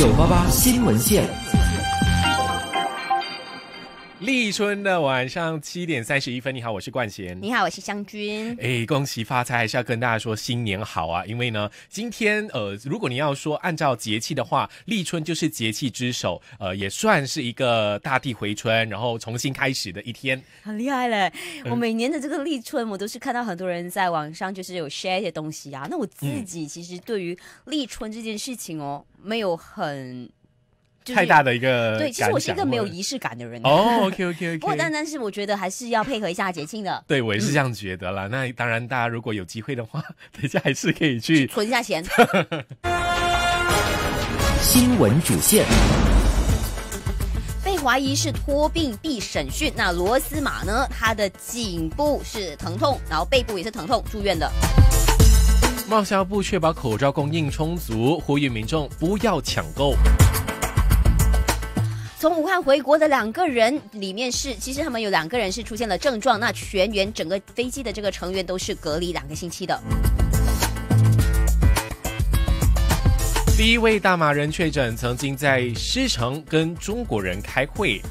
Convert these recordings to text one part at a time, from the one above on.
九八八新闻线。立春的晚上七点三十一分，你好，我是冠贤。你好，我是湘君。哎，恭喜发财，还是要跟大家说新年好啊！因为呢，今天呃，如果你要说按照节气的话，立春就是节气之首，呃，也算是一个大地回春，然后重新开始的一天。很厉害嘞！我每年的这个立春，我都是看到很多人在网上就是有 share 一些东西啊。那我自己其实对于立春这件事情哦，没有很。太大的一个对，其实我是一个没有仪式感的人哦，OK OK OK。不过但但是我觉得还是要配合一下节庆的，对我也是这样觉得了。那当然，大家如果有机会的话，等下还是可以去存一下钱。新闻主线被怀疑是拖病必审讯，那罗斯马呢？他的颈部是疼痛，然后背部也是疼痛，住院的。贸销部确保口罩供应充足，呼吁民众不要抢购。从武汉回国的两个人里面是，其实他们有两个人是出现了症状，那全员整个飞机的这个成员都是隔离两个星期的。第一位大马人确诊，曾经在狮城跟中国人开会。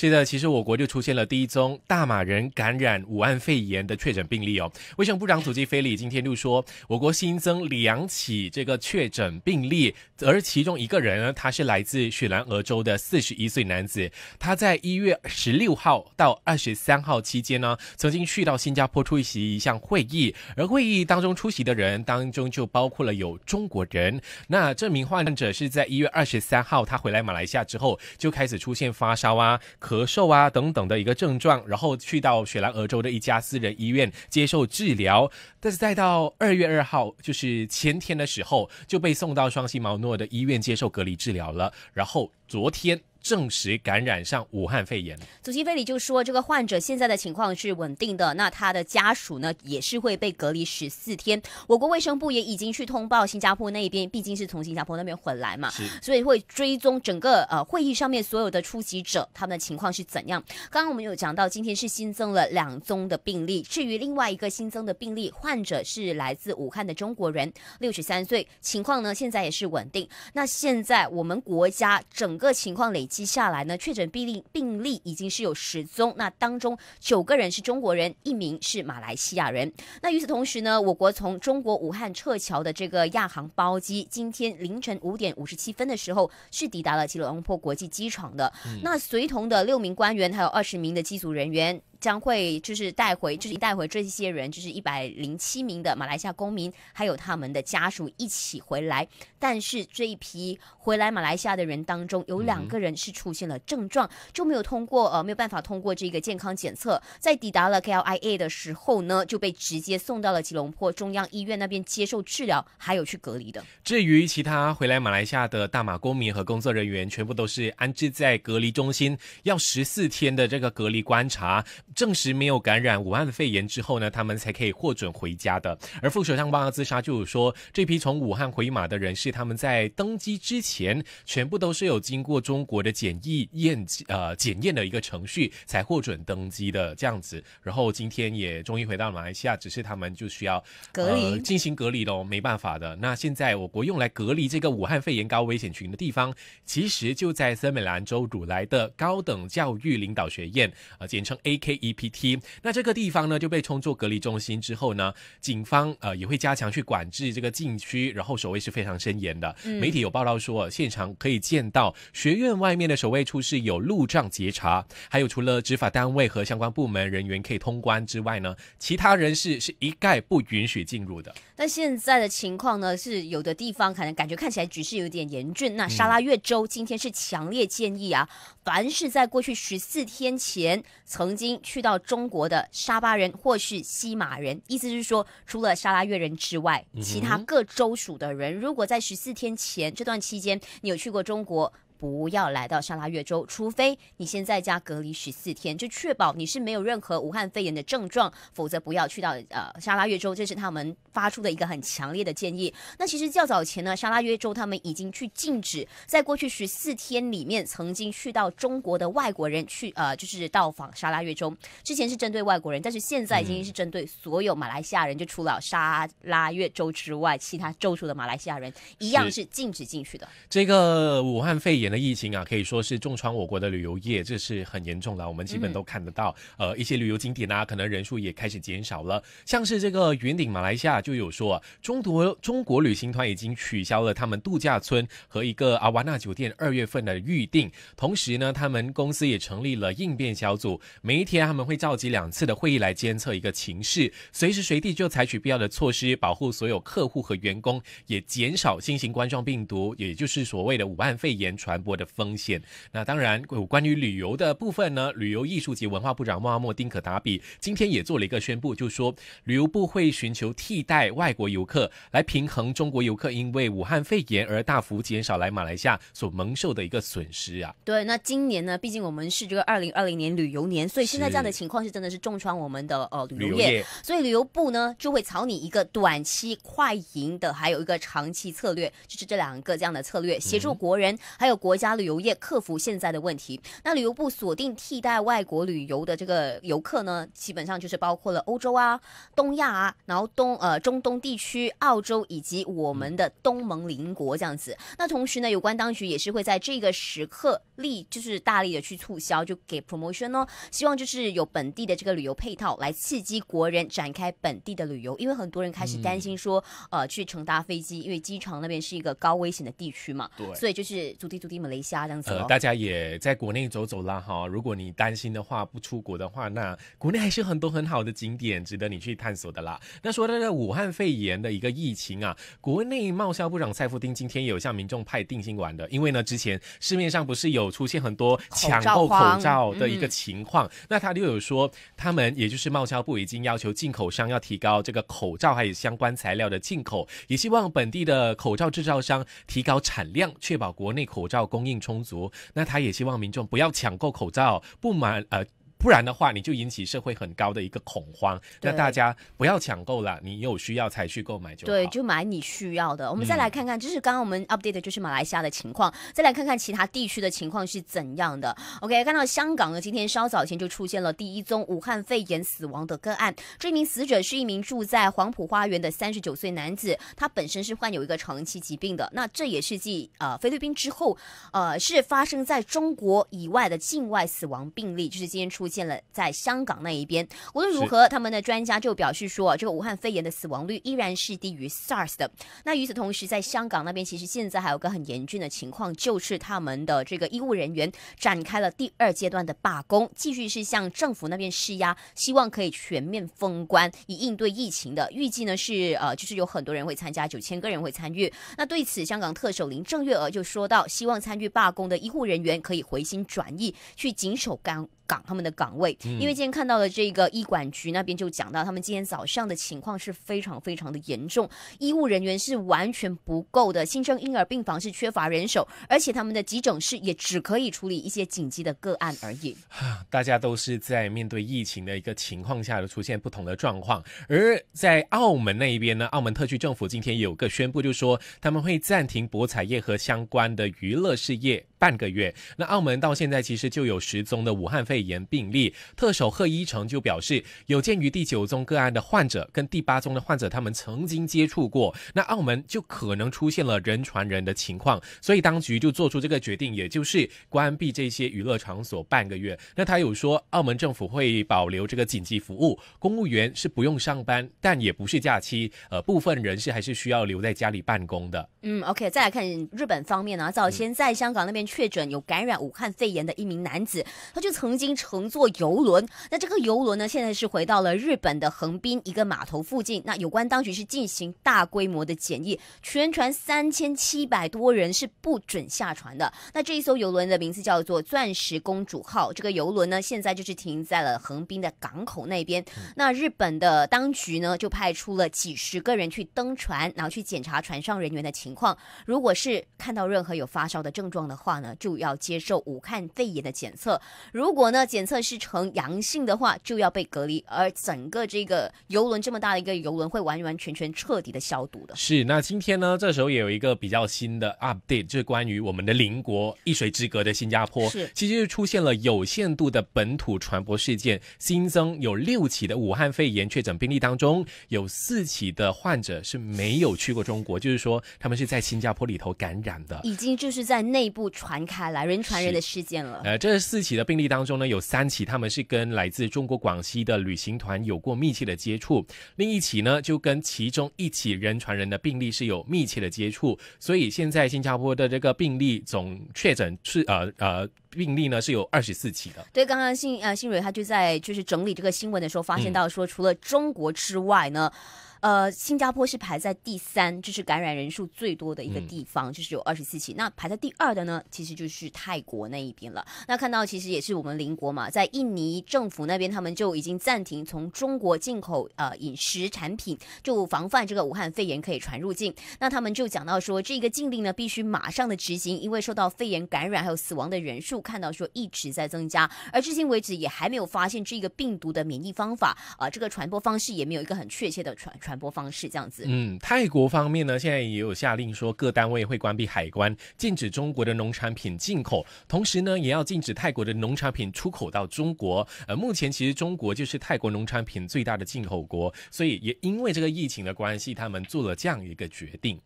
是的，其实我国就出现了第一宗大马人感染武汉肺炎的确诊病例哦。卫生部长祖基菲里今天就说，我国新增两起这个确诊病例，而其中一个人呢，他是来自雪兰莪州的四十一岁男子，他在一月十六号到二十三号期间呢，曾经去到新加坡出席一项会议，而会议当中出席的人当中就包括了有中国人。那这名患者是在一月二十三号他回来马来西亚之后，就开始出现发烧啊。咳嗽啊等等的一个症状，然后去到雪兰莪州的一家私人医院接受治疗，但是再到二月二号，就是前天的时候，就被送到双溪毛诺的医院接受隔离治疗了，然后昨天。证实感染上武汉肺炎，主席菲里就说，这个患者现在的情况是稳定的，那他的家属呢也是会被隔离十四天。我国卫生部也已经去通报新加坡那边，毕竟是从新加坡那边回来嘛，所以会追踪整个呃会议上面所有的出席者，他们的情况是怎样。刚刚我们有讲到，今天是新增了两宗的病例，至于另外一个新增的病例，患者是来自武汉的中国人，六十三岁，情况呢现在也是稳定。那现在我们国家整个情况累。接下来呢，确诊病例病例已经是有十宗，那当中九个人是中国人，一名是马来西亚人。那与此同时呢，我国从中国武汉撤侨的这个亚航包机，今天凌晨五点五十七分的时候是抵达了吉隆坡国际机场的，那随同的六名官员还有二十名的机组人员。将会就是带回，就是带回这些人，就是一百零七名的马来西亚公民，还有他们的家属一起回来。但是这一批回来马来西亚的人当中，有两个人是出现了症状，就没有通过，呃，没有办法通过这个健康检测，在抵达了 K L I A 的时候呢，就被直接送到了吉隆坡中央医院那边接受治疗，还有去隔离的。至于其他回来马来西亚的大马公民和工作人员，全部都是安置在隔离中心，要十四天的这个隔离观察。证实没有感染武汉肺炎之后呢，他们才可以获准回家的。而副首相巴哈兹沙就是说，这批从武汉回马的人士，他们在登机之前全部都是有经过中国的检疫验呃检验的一个程序才获准登机的这样子。然后今天也终于回到马来西亚，只是他们就需要隔离进行隔离咯，没办法的。那现在我国用来隔离这个武汉肺炎高危险群的地方，其实就在森美兰州汝来的高等教育领导学院，呃，简称 AK。EPT，那这个地方呢就被称作隔离中心之后呢，警方呃也会加强去管制这个禁区，然后守卫是非常森严的。媒体有报道说，现场可以见到学院外面的守卫处是有路障截查，还有除了执法单位和相关部门人员可以通关之外呢，其他人士是一概不允许进入的。那现在的情况呢，是有的地方可能感觉看起来局势有点严峻。那沙拉越州今天是强烈建议啊，凡是在过去十四天前曾经去到中国的沙巴人或是西马人，意思是说，除了沙拉越人之外，其他各州属的人，如果在十四天前这段期间，你有去过中国。不要来到沙拉越州，除非你先在家隔离十四天，就确保你是没有任何武汉肺炎的症状，否则不要去到呃沙拉越州。这是他们发出的一个很强烈的建议。那其实较早前呢，沙拉越州他们已经去禁止，在过去十四天里面曾经去到中国的外国人去呃就是到访沙拉越州，之前是针对外国人，但是现在已经是针对所有马来西亚人，就除了沙拉越州之外，其他州属的马来西亚人一样是禁止进去的。这个武汉肺炎。的疫情啊，可以说是重创我国的旅游业，这是很严重的。我们基本都看得到，呃，一些旅游景点啊，可能人数也开始减少了。像是这个云顶马来西亚就有说，中国中国旅行团已经取消了他们度假村和一个阿瓦纳酒店二月份的预定。同时呢，他们公司也成立了应变小组，每一天他们会召集两次的会议来监测一个情势，随时随地就采取必要的措施，保护所有客户和员工，也减少新型冠状病毒，也就是所谓的武汉肺炎传。播的风险，那当然有关于旅游的部分呢。旅游艺术及文化部长莫阿莫丁可达比今天也做了一个宣布，就说旅游部会寻求替代外国游客来平衡中国游客因为武汉肺炎而大幅减少来马来西亚所蒙受的一个损失啊。对，那今年呢，毕竟我们是这个二零二零年旅游年，所以现在这样的情况是真的是重创我们的呃旅游业，所以旅游部呢就会草拟一个短期快赢的，还有一个长期策略，就是这两个这样的策略协助国人还有国。国家旅游业克服现在的问题，那旅游部锁定替代外国旅游的这个游客呢，基本上就是包括了欧洲啊、东亚啊，然后东呃中东地区、澳洲以及我们的东盟邻国这样子。那同时呢，有关当局也是会在这个时刻力就是大力的去促销，就给 promotion 哦，希望就是有本地的这个旅游配套来刺激国人展开本地的旅游，因为很多人开始担心说，呃，去乘搭飞机，因为机场那边是一个高危险的地区嘛，对，所以就是主题主题。雷虾这样子，呃，大家也在国内走走了哈。如果你担心的话，不出国的话，那国内还是很多很好的景点值得你去探索的啦。那说到武汉肺炎的一个疫情啊，国内贸销部长蔡福丁今天有向民众派定心丸的，因为呢，之前市面上不是有出现很多抢购口罩的一个情况，那他就有说，他们也就是贸销部已经要求进口商要提高这个口罩还有相关材料的进口，也希望本地的口罩制造商提高产量，确保国内口罩。供应充足，那他也希望民众不要抢购口罩，不买呃。不然的话，你就引起社会很高的一个恐慌。那大家不要抢购了，你有需要才去购买就。对，就买你需要的。我们再来看看，这是刚刚我们 update 的就是马来西亚的情况，再来看看其他地区的情况是怎样的。OK，看到香港呢，今天稍早前就出现了第一宗武汉肺炎死亡的个案，这名死者是一名住在黄埔花园的三十九岁男子，他本身是患有一个长期疾病的。那这也是继呃菲律宾之后，呃是发生在中国以外的境外死亡病例，就是今天出。见了，在香港那一边，无论如何，他们的专家就表示说，这个武汉肺炎的死亡率依然是低于 SARS 的。那与此同时，在香港那边，其实现在还有个很严峻的情况，就是他们的这个医务人员展开了第二阶段的罢工，继续是向政府那边施压，希望可以全面封关以应对疫情的。预计呢是呃，就是有很多人会参加，九千个人会参与。那对此，香港特首林郑月娥就说到，希望参与罢工的医护人员可以回心转意，去谨守刚。岗他们的岗位，因为今天看到的这个医管局那边就讲到，他们今天早上的情况是非常非常的严重，医务人员是完全不够的，新生婴儿病房是缺乏人手，而且他们的急诊室也只可以处理一些紧急的个案而已。大家都是在面对疫情的一个情况下的出现不同的状况，而在澳门那一边呢，澳门特区政府今天有个宣布，就说他们会暂停博彩业和相关的娱乐事业半个月。那澳门到现在其实就有十宗的武汉肺。肺炎病例，特首贺一成就表示，有鉴于第九宗个案的患者跟第八宗的患者他们曾经接触过，那澳门就可能出现了人传人的情况，所以当局就做出这个决定，也就是关闭这些娱乐场所半个月。那他有说，澳门政府会保留这个紧急服务，公务员是不用上班，但也不是假期，呃，部分人士还是需要留在家里办公的。嗯，OK，再来看日本方面呢，早先在香港那边确诊有感染武汉肺炎的一名男子，他就曾经乘坐游轮。那这个游轮呢，现在是回到了日本的横滨一个码头附近。那有关当局是进行大规模的检疫，全船三千七百多人是不准下船的。那这一艘游轮的名字叫做“钻石公主号”。这个游轮呢，现在就是停在了横滨的港口那边。那日本的当局呢，就派出了几十个人去登船，然后去检查船上人员的情。情况，如果是看到任何有发烧的症状的话呢，就要接受武汉肺炎的检测。如果呢检测是呈阳性的话，就要被隔离。而整个这个游轮这么大的一个游轮，会完完全全彻底的消毒的。是。那今天呢，这时候也有一个比较新的 update，就是关于我们的邻国一水之隔的新加坡，是，其实是出现了有限度的本土传播事件，新增有六起的武汉肺炎确诊病例当中，有四起的患者是没有去过中国，就是说他们。是在新加坡里头感染的，已经就是在内部传开来人传人的事件了。呃，这四起的病例当中呢，有三起他们是跟来自中国广西的旅行团有过密切的接触，另一起呢就跟其中一起人传人的病例是有密切的接触。所以现在新加坡的这个病例总确诊是呃呃病例呢是有二十四起的。对，刚刚新呃新蕊他就在就是整理这个新闻的时候，发现到说除了中国之外呢。呃，新加坡是排在第三，就是感染人数最多的一个地方，就是有二十四起。那排在第二的呢，其实就是泰国那一边了。那看到其实也是我们邻国嘛，在印尼政府那边，他们就已经暂停从中国进口呃饮食产品，就防范这个武汉肺炎可以传入境。那他们就讲到说，这个禁令呢必须马上的执行，因为受到肺炎感染还有死亡的人数，看到说一直在增加，而至今为止也还没有发现这个病毒的免疫方法啊，这个传播方式也没有一个很确切的传传。传播方式这样子，嗯，泰国方面呢，现在也有下令说，各单位会关闭海关，禁止中国的农产品进口，同时呢，也要禁止泰国的农产品出口到中国。呃，目前其实中国就是泰国农产品最大的进口国，所以也因为这个疫情的关系，他们做了这样一个决定。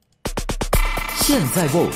现在不。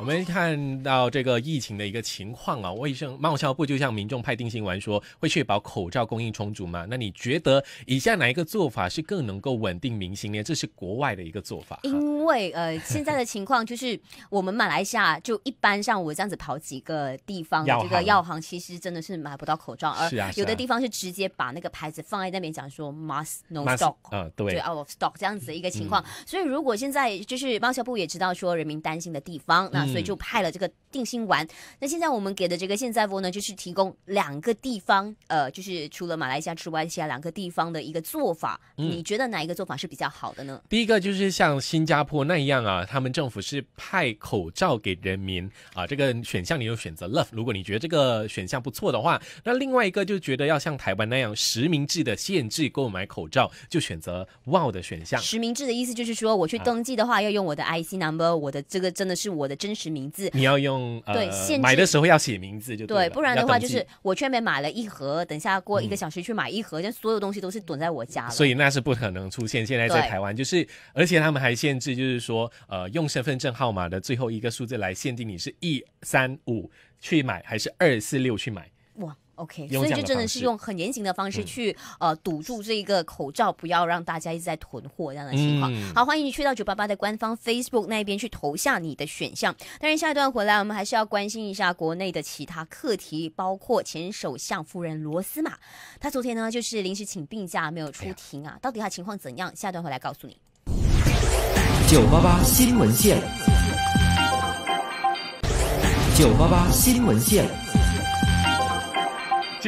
我们看到这个疫情的一个情况啊，卫生贸销部就像民众派定心丸，说会确保口罩供应充足嘛？那你觉得以下哪一个做法是更能够稳定民心呢？这是国外的一个做法。因为呃，现在的情况就是我们马来西亚就一般像我这样子跑几个地方，这个药行其实真的是买不到口罩，而有的地方是直接把那个牌子放在那边，讲说 must no stock，嗯，对，out of stock 这样子的一个情况。所以如果现在就是贸销部也知道说人民担心的地方，那所以就派了这个定心丸。那现在我们给的这个现在播呢，就是提供两个地方，呃，就是除了马来西亚之外，其他两个地方的一个做法。你觉得哪一个做法是比较好的呢？第一个就是像新加坡那样啊，他们政府是派口罩给人民啊。这个选项你有选择 love，如果你觉得这个选项不错的话，那另外一个就觉得要像台湾那样实名制的限制购买口罩，就选择 wow 的选项。实名制的意思就是说，我去登记的话要用我的 IC number，我的这个真的是我的真。是名字，你要用对，买的时候要写名字就对，不然的话就是我这面买了一盒，等下过一个小时去买一盒，这所有东西都是躲在我家，所以那是不可能出现。现在在台湾就是，而且他们还限制，就是说，呃，用身份证号码的最后一个数字来限定你是一三五去买还是二四六去买哇。OK，所以就真的是用很严谨的方式去呃堵住这一个口罩，不要让大家一直在囤货这样的情况。好，欢迎你去到九八八的官方 Facebook 那边去投下你的选项。但是下一段回来，我们还是要关心一下国内的其他课题，包括前首相夫人罗斯玛，她昨天呢就是临时请病假没有出庭啊，到底她情况怎样？下段回来告诉你。九八八新闻线，九八八新闻线。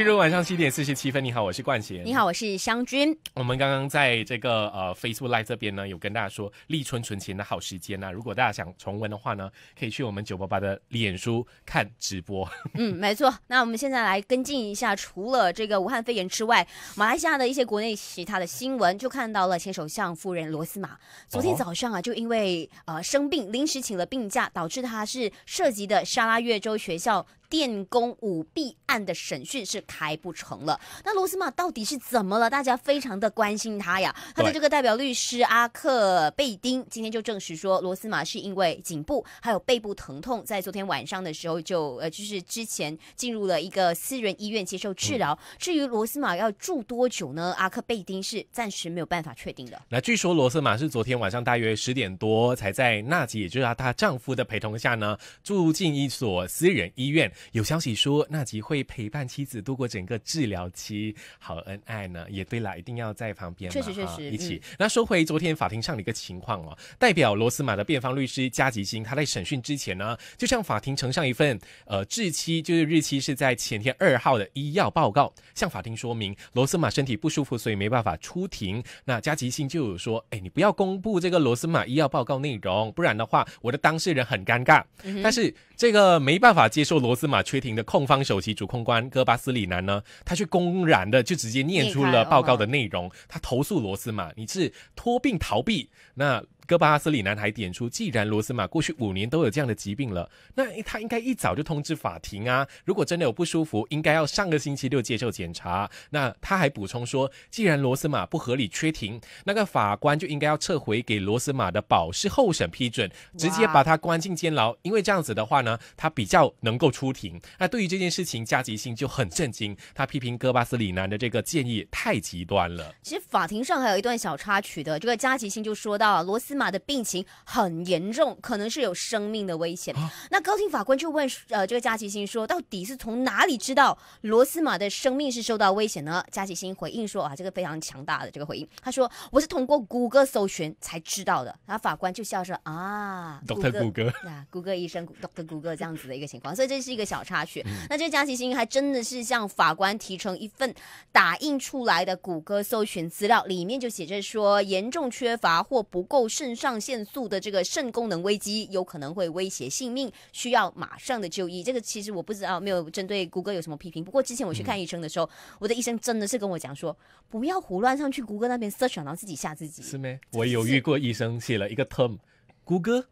今日晚上七点四十七分，你好，我是冠贤。你好，我是湘君。我们刚刚在这个呃 Facebook Live 这边呢，有跟大家说立春存钱的好时间呢。如果大家想重温的话呢，可以去我们九八八的脸书看直播。嗯，没错。那我们现在来跟进一下，除了这个武汉肺炎之外，马来西亚的一些国内其他的新闻，就看到了前首相夫人罗斯玛昨天早上啊，就因为呃生病临时请了病假，导致他是涉及的沙拉越州学校。电工舞弊案的审讯是开不成了。那罗斯玛到底是怎么了？大家非常的关心她呀。他的这个代表律师阿克贝丁今天就证实说，罗斯玛是因为颈部还有背部疼痛，在昨天晚上的时候就呃，就是之前进入了一个私人医院接受治疗。至于罗斯玛要住多久呢？阿克贝丁是暂时没有办法确定的。那据说罗斯玛是昨天晚上大约十点多才在娜吉，也就是她丈夫的陪同下呢，住进一所私人医院。有消息说，纳吉会陪伴妻子度过整个治疗期，好恩爱呢？也对啦，一定要在旁边嘛，确实确实，一起。那说回昨天法庭上的一个情况哦，代表罗斯玛的辩方律师加吉星，他在审讯之前呢，就向法庭呈上一份呃，日期就是日期是在前天二号的医药报告，向法庭说明罗斯玛身体不舒服，所以没办法出庭。那加吉星就有说，哎，你不要公布这个罗斯玛医药报告内容，不然的话，我的当事人很尴尬。但是。这个没办法接受罗斯玛缺庭的控方首席主控官戈巴斯里南呢，他却公然的就直接念出了报告的内容，他投诉罗斯玛你是脱病逃避那。戈巴斯里南还点出，既然罗斯玛过去五年都有这样的疾病了，那他应该一早就通知法庭啊。如果真的有不舒服，应该要上个星期六接受检查。那他还补充说，既然罗斯玛不合理缺庭，那个法官就应该要撤回给罗斯玛的保释候审批准，直接把他关进监牢，因为这样子的话呢，他比较能够出庭。那对于这件事情，加吉星就很震惊，他批评戈巴斯里南的这个建议太极端了。其实法庭上还有一段小插曲的，这个加吉星就说到罗斯。马的病情很严重，可能是有生命的危险。那高庭法官就问呃，这个加琪星说，到底是从哪里知道罗斯马的生命是受到危险呢？加琪星回应说啊，这个非常强大的这个回应，他说我是通过谷歌搜寻才知道的。然后法官就笑说啊，Doctor Google，啊谷歌医生，Doctor Google 这样子的一个情况，所以这是一个小插曲。那这个加齐星还真的是向法官提成一份打印出来的谷歌搜寻资料，里面就写着说严重缺乏或不够。肾上腺素的这个肾功能危机有可能会威胁性命，需要马上的就医。这个其实我不知道，没有针对谷歌有什么批评。不过之前我去看医生的时候，我的医生真的是跟我讲说，不要胡乱上去谷歌那边 search，然后自己吓自己。是没，我有遇过医生写了一个 term，谷歌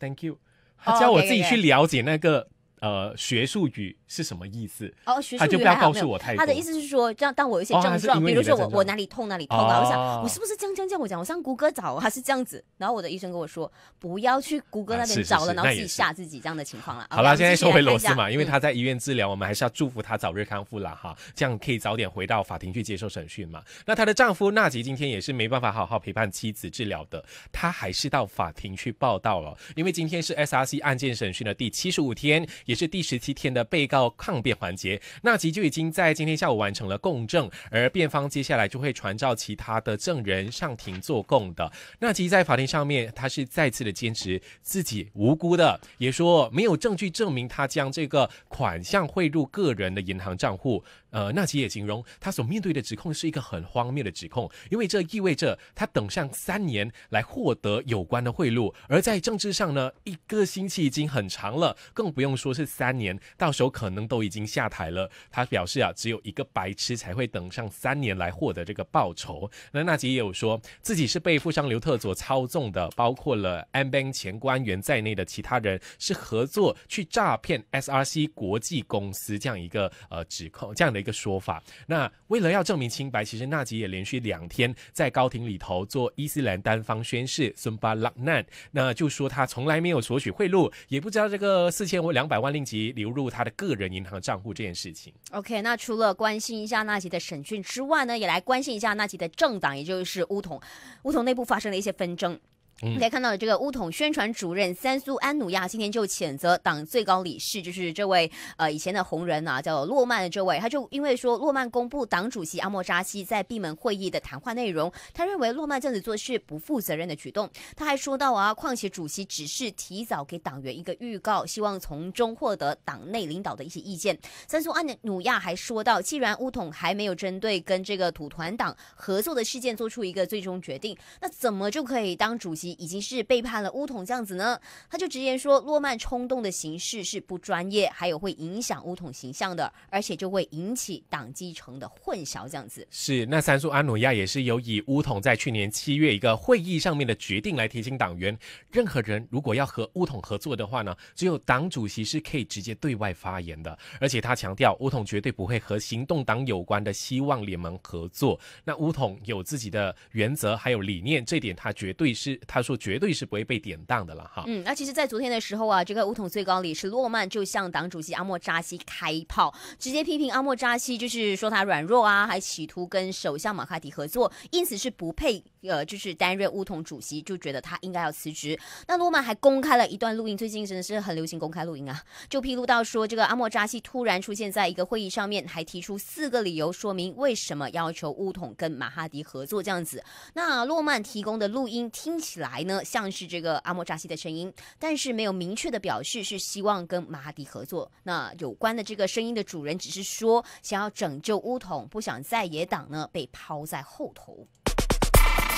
，thank you，他叫我自己去了解那个。呃，学术语是什么意思？哦，学术语他就不还有没有？他的意思是说，这样，但我有一些症状，比如说我我哪里痛哪里痛后我想，我是不是这样这样这样？我讲，我上谷歌找，他是这样子。然后我的医生跟我说，不要去谷歌那边找了，然后自己吓自己这样的情况了。好了，现在收回螺丝嘛，因为他在医院治疗，我们还是要祝福他早日康复了哈，这样可以早点回到法庭去接受审讯嘛。那她的丈夫纳吉今天也是没办法好好陪伴妻子治疗的，他还是到法庭去报道了，因为今天是 SRC 案件审讯的第七十五天。也是第十七天的被告抗辩环节，纳吉就已经在今天下午完成了供证，而辩方接下来就会传召其他的证人上庭作供的。纳吉在法庭上面，他是再次的坚持自己无辜的，也说没有证据证明他将这个款项汇入个人的银行账户。呃，纳吉也形容他所面对的指控是一个很荒谬的指控，因为这意味着他等上三年来获得有关的贿赂，而在政治上呢，一个星期已经很长了，更不用说是。三年，到时候可能都已经下台了。他表示啊，只有一个白痴才会等上三年来获得这个报酬。那纳吉也有说自己是被富商刘特佐操纵的，包括了 M Bank 前官员在内的其他人是合作去诈骗 SRC 国际公司这样一个呃指控，这样的一个说法。那为了要证明清白，其实纳吉也连续两天在高庭里头做伊斯兰单方宣誓孙巴拉难，那就说他从来没有索取贿赂，也不知道这个四千或两百。万令吉流入他的个人银行账户这件事情。OK，那除了关心一下纳吉的审讯之外呢，也来关心一下纳吉的政党，也就是乌统，乌统内部发生了一些纷争。我可以看到，这个乌统宣传主任三苏安努亚今天就谴责党最高理事，就是这位呃以前的红人啊，叫洛曼的这位，他就因为说洛曼公布党主席阿莫扎西在闭门会议的谈话内容，他认为洛曼这样子做是不负责任的举动。他还说到啊，况且主席只是提早给党员一个预告，希望从中获得党内领导的一些意见。三苏安努亚还说到，既然乌统还没有针对跟这个土团党合作的事件做出一个最终决定，那怎么就可以当主席？已经是背叛了乌统这样子呢，他就直言说，诺曼冲动的形式是不专业，还有会影响乌统形象的，而且就会引起党基层的混淆这样子。是，那三叔阿努亚也是由以乌统在去年七月一个会议上面的决定来提醒党员，任何人如果要和乌统合作的话呢，只有党主席是可以直接对外发言的。而且他强调，乌统绝对不会和行动党有关的希望联盟合作。那乌统有自己的原则还有理念，这点他绝对是。他说绝对是不会被典当的了哈。嗯，那其实，在昨天的时候啊，这个乌统最高理事诺曼就向党主席阿莫扎西开炮，直接批评阿莫扎西就是说他软弱啊，还企图跟首相马哈迪合作，因此是不配呃，就是担任乌统主席，就觉得他应该要辞职。那诺曼还公开了一段录音，最近真的是很流行公开录音啊，就披露到说这个阿莫扎西突然出现在一个会议上面，还提出四个理由说明为什么要求乌统跟马哈迪合作这样子。那诺曼提供的录音听起来。来呢，像是这个阿莫扎西的声音，但是没有明确的表示是希望跟马哈迪合作。那有关的这个声音的主人只是说，想要拯救乌统，不想在野党呢被抛在后头。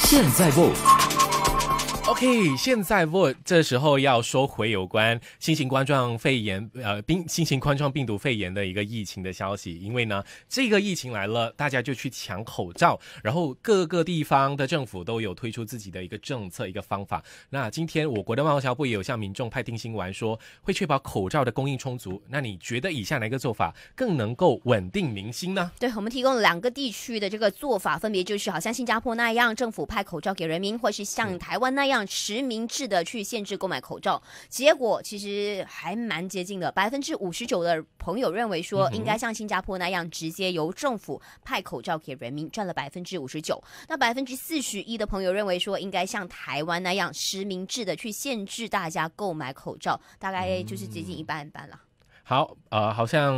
现在不，OK，现在不。这时候要说回有关新型冠状肺炎，呃，病新型冠状病毒肺炎的一个疫情的消息。因为呢，这个疫情来了，大家就去抢口罩，然后各个地方的政府都有推出自己的一个政策、一个方法。那今天我国的外销部也有向民众派定心丸，说会确保口罩的供应充足。那你觉得以下哪一个做法更能够稳定民心呢？对我们提供两个地区的这个做法，分别就是好像新加坡那样，政府派派口罩给人民，或是像台湾那样实名制的去限制购买口罩，结果其实还蛮接近的。百分之五十九的朋友认为说，应该像新加坡那样直接由政府派口罩给人民，占了百分之五十九。那百分之四十一的朋友认为说，应该像台湾那样实名制的去限制大家购买口罩，大概就是接近一半一半了。好，呃，好像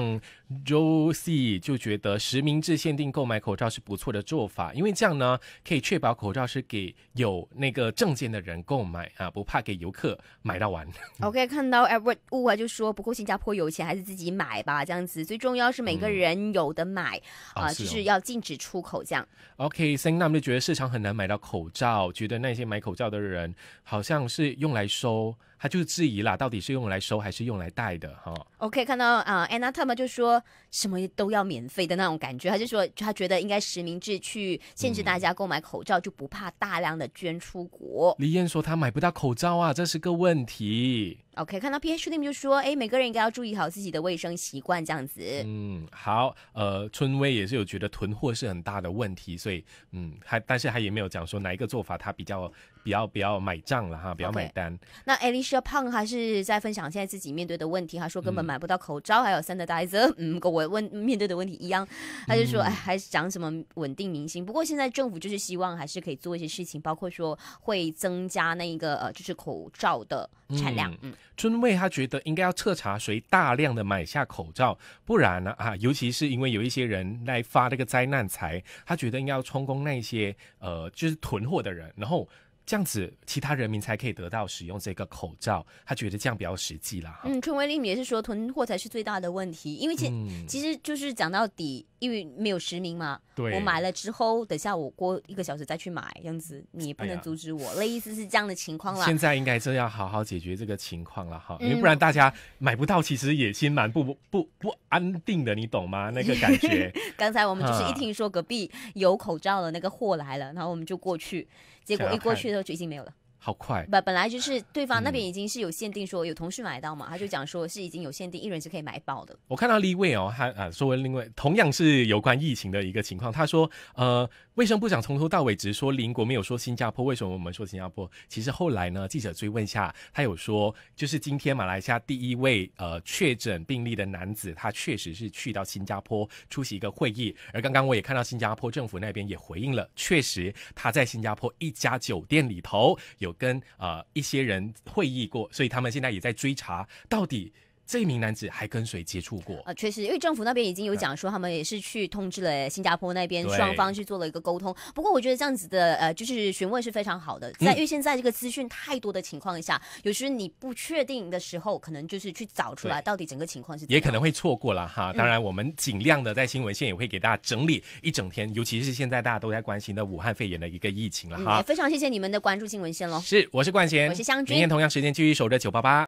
j o e 就觉得实名制限定购买口罩是不错的做法，因为这样呢可以确保口罩是给有那个证件的人购买啊，不怕给游客买到完。OK，看到 Edward 啊就说不过新加坡有钱，还是自己买吧，这样子最重要是每个人有的买啊，就是要禁止出口这样。OK，Sina 就觉得市场很难买到口罩，觉得那些买口罩的人好像是用来收。他就质疑啦，到底是用来收还是用来戴的？哈，OK，看到啊，安娜他们就说什么都要免费的那种感觉，他就说他觉得应该实名制去限制大家购买口罩，就不怕大量的捐出国。李燕说她买不到口罩啊，这是个问题。OK，看到 PHD 们就说，哎，每个人应该要注意好自己的卫生习惯，这样子。嗯，好，呃，春薇也是有觉得囤货是很大的问题，所以，嗯，还但是他也没有讲说哪一个做法他比较比较比较买账了哈，比较买单。那 a l i c i a Pang 还是在分享现在自己面对的问题，她说根本买不到口罩，还有三得戴子，嗯，跟我问面对的问题一样，她就说，哎，还是讲什么稳定民心。不过现在政府就是希望还是可以做一些事情，包括说会增加那一个呃，就是口罩的产量，嗯。尊位他觉得应该要彻查谁大量的买下口罩，不然呢啊，尤其是因为有一些人来发这个灾难财，他觉得应该要充公那些呃就是囤货的人，然后。这样子，其他人民才可以得到使用这个口罩。他觉得这样比较实际了哈。嗯，陈威利也是说囤货才是最大的问题，因为其其实就是讲到底，因为没有实名嘛。对。我买了之后，等下我过一个小时再去买，这样子你不能阻止我，那意思是这样的情况啦。现在应该真要好好解决这个情况了哈，因为不然大家买不到，其实也心蛮不不不安定的，你懂吗？那个感觉。刚才我们就是一听说隔壁有口罩的那个货来了，然后我们就过去。结果一过去的时候就已经没有了。好快，本本来就是对方那边已经是有限定，说有同事买到嘛，他就讲说是已经有限定，一人是可以买爆的。我看到另一位哦，他啊，说为另外，同样是有关疫情的一个情况，他说呃，卫生部长从头到尾只说邻国，没有说新加坡，为什么我们说新加坡？其实后来呢，记者追问下，他有说，就是今天马来西亚第一位呃确诊病例的男子，他确实是去到新加坡出席一个会议，而刚刚我也看到新加坡政府那边也回应了，确实他在新加坡一家酒店里头有。跟啊一些人会议过，所以他们现在也在追查到底。这一名男子还跟谁接触过？啊，确实，因为政府那边已经有讲说，他们也是去通知了新加坡那边，双方去做了一个沟通。不过，我觉得这样子的呃，就是询问是非常好的，在因为现在这个资讯太多的情况下，有时你不确定的时候，可能就是去找出来到底整个情况是。也可能会错过了哈。当然，我们尽量的在新闻线也会给大家整理一整天，尤其是现在大家都在关心的武汉肺炎的一个疫情了哈。非常谢谢你们的关注新闻线喽。是，我是冠贤，我是湘君。明天同样时间继续守着九八八。